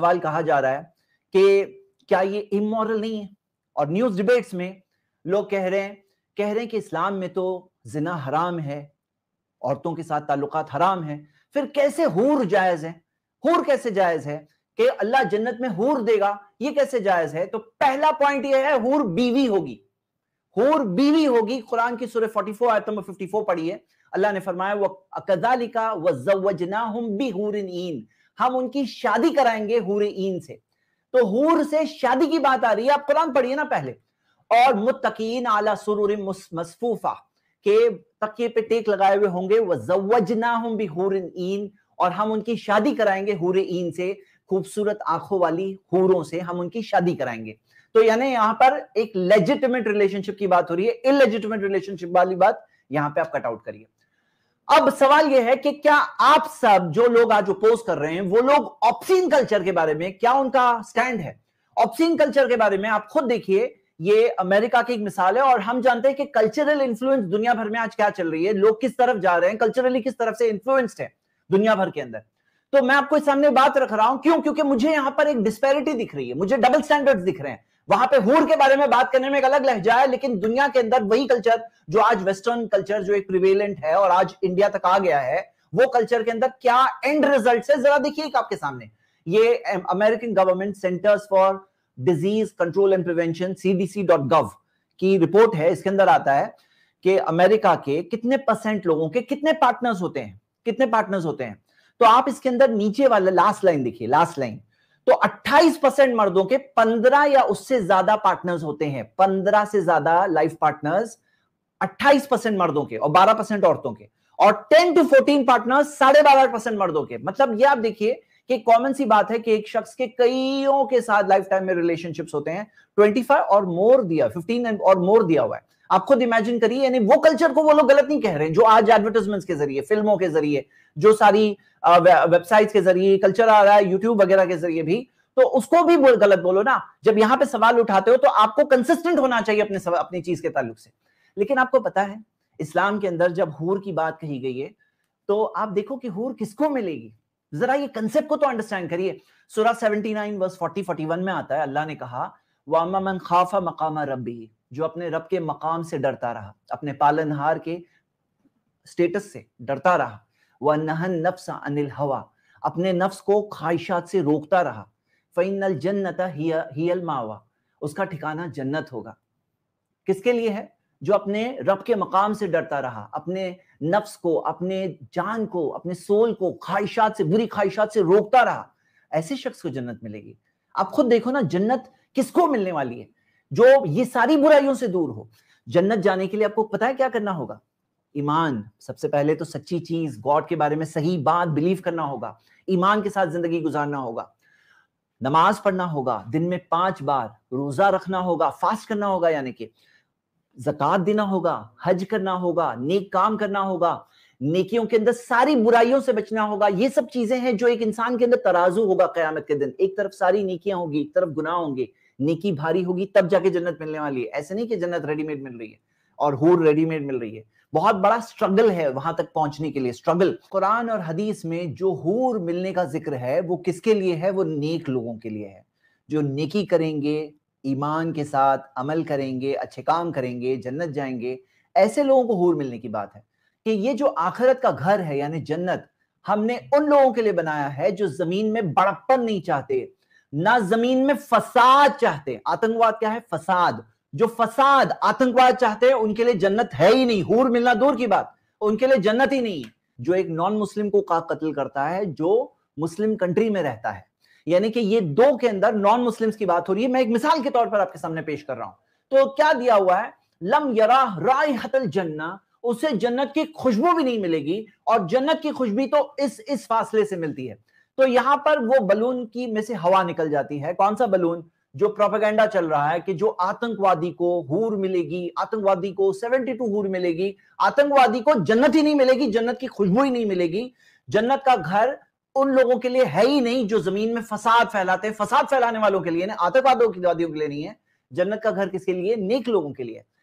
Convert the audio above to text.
सवाल कहा जा रहा है कि क्या ये इमोरल नहीं है और न्यूज डिबेट्स में लोग कह रहे हैं कह रहे हैं कि इस्लाम में तो जिना हराम है औरतों के साथ ताल्लुक हराम है फिर कैसे हूर जायज है हूर कैसे जायज है कि अल्लाह जन्नत में हूर देगा ये कैसे जायज है तो पहला पॉइंट ये है हूर बीवी होगी हूर बीवी होगी कुरान की सूर्य 44 आयत नंबर 54 पढ़िए अल्लाह ने फरमाया वह अकदालिका वजना हम उनकी शादी कराएंगे हूर ईन से तो हूर से शादी की बात आ रही है आप कुरान पढ़िए ना पहले और मुतकीन आला सुरूर मसफूफा के तकिए पे टेक लगाए हुए होंगे हम भी हूर ईन और हम उनकी शादी कराएंगे हूर ईन से खूबसूरत आंखों वाली हूरों से हम उनकी शादी कराएंगे तो यानी यहां पर एक लेजिटिमेट रिलेशनशिप की बात हो रही है इलेजिटिमेट रिलेशनशिप वाली बात यहाँ पे आप कट आउट करिए अब सवाल यह है कि क्या आप सब जो लोग आज अपोज कर रहे हैं वो लोग ऑप्शीन कल्चर के बारे में क्या उनका स्टैंड है ऑप्शीन कल्चर के बारे में आप खुद देखिए ये अमेरिका की एक मिसाल है और हम जानते हैं कि कल्चरल इन्फ्लुएंस दुनिया भर में आज क्या चल रही है लोग किस तरफ जा रहे हैं कल्चरली किस तरफ से इन्फ्लुएंस्ड है दुनिया भर के अंदर तो मैं आपको इस सामने बात रख रहा हूं क्यों क्योंकि मुझे यहां पर एक डिस्पेरिटी दिख रही है मुझे डबल स्टैंडर्ड्स दिख रहे हैं वहां पे हूर के बारे में बात करने में एक अलग लहजा है लेकिन दुनिया के अंदर वही कल्चर जो आज वेस्टर्न कल्चर जो एक प्रिवेलेंट है और आज इंडिया तक आ गया है वो कल्चर के अंदर क्या एंड रिजल्ट है जरा देखिए आपके सामने ये American government centers for disease control and prevention gov की रिपोर्ट है इसके अंदर आता है कि अमेरिका के कितने परसेंट लोगों के कितने पार्टनर्स होते हैं कितने पार्टनर्स होते हैं तो आप इसके अंदर नीचे वाला लास्ट लाइन देखिए लास्ट लाइन तो 28 परसेंट मर्दों के 15 या उससे ज्यादा पार्टनर्स होते हैं 15 से ज्यादा लाइफ पार्टनर्स 28 परसेंट मर्दों के और 12 परसेंट औरतों के और 10 टू 14 पार्टनर्स साढ़े बारह परसेंट मर्दों के मतलब ये आप देखिए कि कॉमन सी बात है कि एक शख्स के कईयों के साथ लाइफ टाइम में रिलेशनशिप्स होते हैं 25 और मोर दिया 15 और मोर दिया हुआ है आप खुद इमेजिन करिए यानी वो कल्चर को वो लोग गलत नहीं कह रहे हैं जो आज एडवर्टाइजमेंट्स के जरिए फिल्मों के जरिए जो सारी वेबसाइट्स के जरिए कल्चर आ रहा है यूट्यूब वगैरह के जरिए भी तो उसको भी बोल गलत बोलो ना जब यहाँ पे सवाल उठाते हो तो आपको कंसिस्टेंट होना चाहिए अपने अपनी चीज के ताल्लुक से लेकिन आपको पता है इस्लाम के अंदर जब हूर की बात कही गई है तो आप देखो कि हूर किसको मिलेगी जरा ये कंसेप्ट को तो अंडरस्टैंड करिए सुरा 79 वर्स 40 41 में आता है अल्लाह ने कहा वामा मन खाफा मकामा रबी जो अपने रब के मकाम से डरता रहा अपने पालनहार के स्टेटस से डरता रहा वह नहन नफ्स अनिल हवा अपने नफ्स को ख्वाहिशात से रोकता रहा फ़ैनल जन्नत हियल मावा उसका ठिकाना जन्नत होगा किसके लिए है जो अपने रब के मकाम से डरता रहा अपने नफ्स को अपने जान को अपने सोल को ख्वाहिशात से बुरी ख्वाहिशात से रोकता रहा ऐसे शख्स को जन्नत मिलेगी आप खुद देखो ना जन्नत किसको मिलने वाली है जो ये सारी बुराइयों से दूर हो जन्नत जाने के लिए आपको पता है क्या करना होगा ईमान सबसे पहले तो सच्ची चीज गॉड के बारे में सही बात बिलीव करना होगा ईमान के साथ जिंदगी गुजारना होगा नमाज पढ़ना होगा दिन में पांच बार रोजा रखना होगा फास्ट करना होगा यानी कि जकत देना होगा हज करना होगा नेक काम करना होगा नेकियों के अंदर सारी बुराइयों से बचना होगा ये सब चीजें हैं जो एक इंसान के अंदर तराजू होगा कयामत के दिन एक तरफ सारी नेकियां होगी एक तरफ गुनाह होंगे नेकी भारी होगी तब जाके जन्नत मिलने वाली है ऐसे नहीं कि जन्नत रेडीमेड मिल रही है और हूर रेडीमेड मिल रही है बहुत बड़ा स्ट्रगल है वहां तक पहुंचने के लिए स्ट्रगल कुरान और हदीस में जो हूर मिलने का जिक्र है वो किसके लिए है वो नेक लोगों के लिए है जो नेकी करेंगे ईमान के साथ अमल करेंगे अच्छे काम करेंगे जन्नत जाएंगे ऐसे लोगों को हूर मिलने की बात है कि ये जो आखिरत का घर है यानी जन्नत हमने उन लोगों के लिए बनाया है जो जमीन में बड़प्पन नहीं चाहते ना जमीन में फसाद चाहते आतंकवाद क्या है फसाद जो फसाद आतंकवाद चाहते हैं उनके लिए जन्नत है ही नहीं हूर मिलना दूर की बात उनके लिए जन्नत ही नहीं जो एक नॉन मुस्लिम को का कत्ल करता है जो मुस्लिम कंट्री में रहता है यानी कि ये दो के अंदर नॉन मुस्लिम्स की बात हो रही है मैं एक मिसाल के तौर पर आपके सामने पेश कर रहा हूं तो क्या दिया हुआ है लम यरा राय हतल जन्ना उसे जन्नत की खुशबू भी नहीं मिलेगी और जन्नत की खुशबू तो इस इस फासले से मिलती है तो यहां पर वो बलून की में से हवा निकल जाती है कौन सा बलून जो प्रोपेगेंडा चल रहा है कि जो आतंकवादी को हूर मिलेगी आतंकवादी को 72 हूर मिलेगी आतंकवादी को जन्नत ही नहीं मिलेगी जन्नत की खुशबू ही नहीं मिलेगी जन्नत का घर उन लोगों के लिए है ही नहीं जो जमीन में फसाद फैलाते हैं फसाद फैलाने वालों के लिए आतंकवादियों के लिए नहीं है जन्नत का घर किसके लिए नेक लोगों के लिए